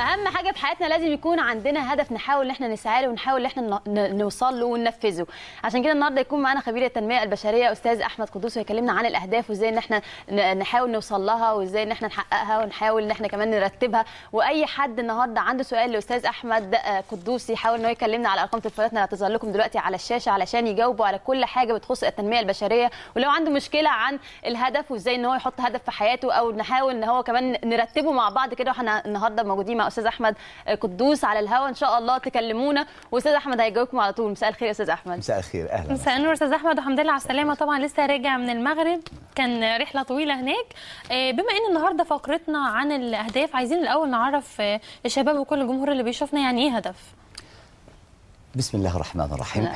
اهم حاجه في حياتنا لازم يكون عندنا هدف نحاول ان احنا نسعى له ونحاول ان احنا نوصل له وننفذه عشان كده النهارده يكون معانا خبير التنميه البشريه استاذ احمد قدوس ويكلمنا عن الاهداف وازاي ان احنا نحاول نوصل لها وازاي ان احنا نحققها ونحاول ان احنا كمان نرتبها واي حد النهارده عنده سؤال لاستاذ احمد آه، قدوس يحاول ان هو يكلمنا على ارقام تليفوناتنا اللي هتظهر لكم دلوقتي على الشاشه علشان يجاوبوا على كل حاجه بتخص التنميه البشريه ولو عنده مشكله عن الهدف وازاي ان هو يحط هدف في حياته او نحاول ان هو كمان نرتبه مع بعض كده واحنا النهارده موجودين مع استاذ احمد قدوس على الهوا ان شاء الله تكلمونا واستاذ احمد هيجاوبكم على طول مساء الخير يا استاذ احمد مساء الخير اهلا مساء النور استاذ احمد وحمد لله على السلامه طبعا لسه راجع من المغرب كان رحله طويله هناك آه، بما ان النهارده فقرتنا عن الاهداف عايزين الاول نعرف آه، الشباب وكل الجمهور اللي بيشوفنا يعني ايه هدف بسم الله الرحمن الرحيم نعم.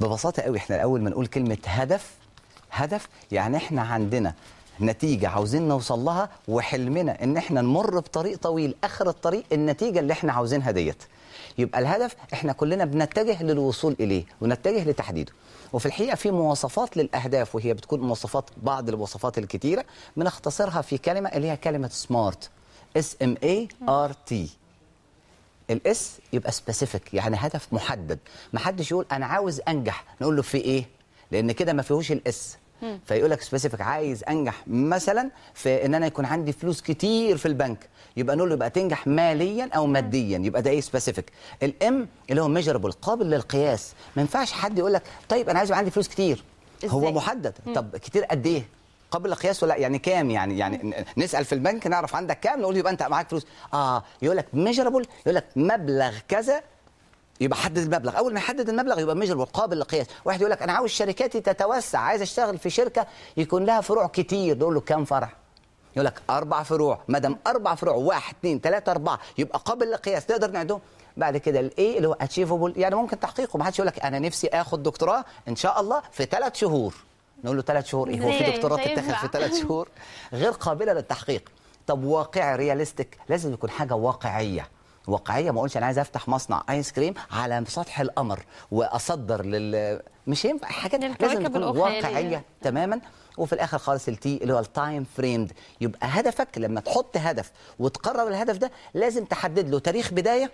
ببساطه قوي احنا الاول ما نقول كلمه هدف هدف يعني احنا عندنا نتيجه عاوزين نوصل لها وحلمنا ان احنا نمر بطريق طويل اخر الطريق النتيجه اللي احنا عاوزينها ديت يبقى الهدف احنا كلنا بنتجه للوصول اليه ونتجه لتحديده وفي الحقيقه في مواصفات للاهداف وهي بتكون مواصفات بعض المواصفات الكتيره بنختصرها في كلمه اللي هي كلمه سمارت اس ام اي ار تي الاس يبقى سبيسيفيك يعني هدف محدد ما حدش يقول انا عاوز انجح نقول له في ايه لان كده ما فيهوش الاس فيقول لك سبيسيفيك عايز انجح مثلا في ان انا يكون عندي فلوس كتير في البنك يبقى نقول له يبقى تنجح ماليا او ماديا يبقى ده ايه سبيسيفيك الام اللي هو ميجربل قابل للقياس ما ينفعش حد يقول لك طيب انا عايز يبقى عندي فلوس كتير إزاي؟ هو محدد مم. طب كتير قد ايه قابل للقياس ولا يعني كام يعني يعني نسال في البنك نعرف عندك كام نقول يبقى انت معاك فلوس اه يقول لك ميجربل يقول لك مبلغ كذا يبقى حدد المبلغ اول ما يحدد المبلغ يبقى ميجر قابل للقياس واحد يقول لك انا عاوز شركاتي تتوسع عايز اشتغل في شركه يكون لها فروع كتير نقول له كام فرع يقول لك اربع فروع ما دام اربع فروع واحد اثنين ثلاثه اربعه يبقى قابل للقياس نقدر نعدهم بعد كده الايه اللي هو اتشيفبل يعني ممكن تحقيقه ما حدش يقول لك انا نفسي اخد دكتوراه ان شاء الله في ثلاث شهور نقول له ثلاث شهور ايه هو في دكتوراه تتاخد في ثلاث شهور غير قابله للتحقيق طب واقعي رياليستيك لازم يكون حاجه واقعيه واقعيه ما اقولش انا عايز افتح مصنع ايس كريم على سطح القمر واصدر لل مش ينفع حاجات لازم تكون يعني. واقعيه تماما وفي الاخر خالص التي اللي هو التايم فريمد يبقى هدفك لما تحط هدف وتقرر الهدف ده لازم تحدد له تاريخ بدايه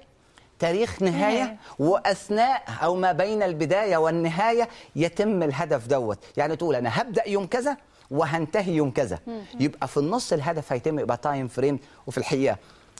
تاريخ نهاية وأثناء أو ما بين البداية والنهاية يتم الهدف دوت يعني تقول أنا هبدأ يوم كذا وهنتهي يوم كذا يبقى في النص الهدف هيتم يبقى تايم فريم وفي الحقيقة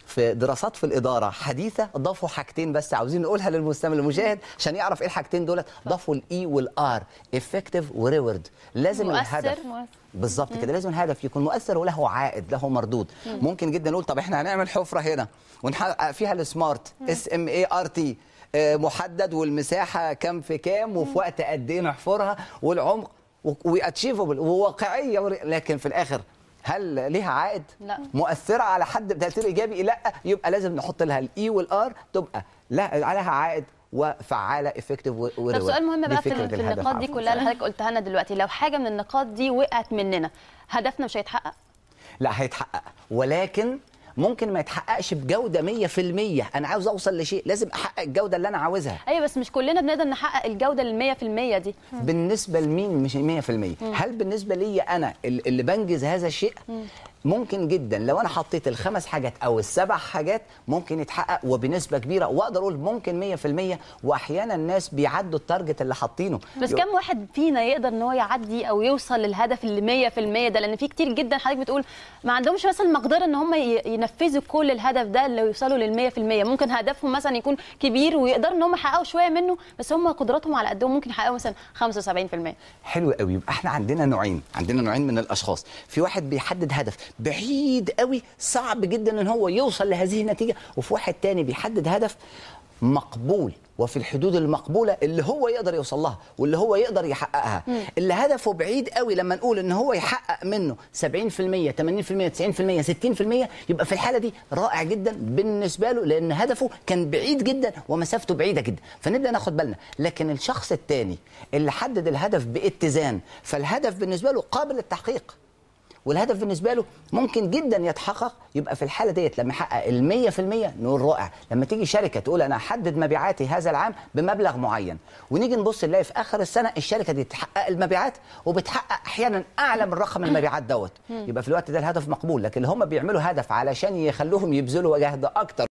في دراسات في الاداره حديثه ضافوا حاجتين بس عاوزين نقولها للمستمع المشاهد عشان يعرف ايه الحاجتين دولت ضافوا الاي والار افكتيف وريورد لازم مؤثر الهدف مؤثر بالظبط كده لازم الهدف يكون مؤثر وله عائد له مردود مم. ممكن جدا نقول طب احنا هنعمل حفره هنا ونحقق فيها السمارت اس ام اي ار تي محدد والمساحه كام في كام وفي وقت قد ايه نحفرها والعمق واتشيفبل وواقعيه لكن في الاخر هل ليها عائد؟ لا مؤثره على حد تاثير ايجابي؟ لا يبقى لازم نحط لها الاي e والار تبقى لا عليها عائد وفعاله افكتيف وريوارد طب سؤال مهم بقى في النقاط دي كلها اللي حضرتك قلتها لنا دلوقتي لو حاجه من النقاط دي وقعت مننا هدفنا مش هيتحقق؟ لا هيتحقق ولكن ممكن ما يتحققش بجوده 100% انا عاوز اوصل لشيء لازم احقق احقق الجوده اللي انا عاوزها ايوه بس مش كلنا بنقدر نحقق الجوده ال 100% دي بالنسبه لمين مش 100% هل بالنسبه ليا انا اللي بنجز هذا الشيء ممكن جدا لو انا حطيت الخمس حاجات او السبع حاجات ممكن يتحقق وبنسبه كبيره واقدر اقول ممكن 100% واحيانا الناس بيعدوا التارجت اللي حاطينه بس كم واحد فينا يقدر ان هو يعدي او يوصل للهدف اللي 100% ده لان في كتير جدا حضرتك بتقول ما عندهمش مثلا مقدره ان هم ينفذوا كل الهدف ده اللي يوصلوا لل 100% ممكن هدفهم مثلا يكون كبير ويقدروا ان هم يحققوا شويه منه بس هم قدراتهم على قدهم ممكن يحققوا مثلا 75% حلو قوي يبقى احنا عندنا نوعين عندنا نوعين من الاشخاص في واحد بيحدد هدف بعيد قوي صعب جدا ان هو يوصل لهذه النتيجه وفي واحد تاني بيحدد هدف مقبول وفي الحدود المقبوله اللي هو يقدر يوصل لها واللي هو يقدر يحققها اللي هدفه بعيد قوي لما نقول ان هو يحقق منه 70% 80% 90% 60% يبقى في الحاله دي رائع جدا بالنسبه له لان هدفه كان بعيد جدا ومسافته بعيده جدا فنبدا ناخد بالنا لكن الشخص الثاني اللي حدد الهدف باتزان فالهدف بالنسبه له قابل للتحقيق والهدف بالنسبه له ممكن جدا يتحقق يبقى في الحاله ديت لما يحقق ال 100% نقول رائع لما تيجي شركه تقول انا هحدد مبيعاتي هذا العام بمبلغ معين ونيجي نبص نلاقي في اخر السنه الشركه دي تحقق المبيعات وبتحقق احيانا اعلى من رقم المبيعات دوت يبقى في الوقت ده الهدف مقبول لكن اللي هم بيعملوا هدف علشان يخلوهم يبذلوا جهد اكتر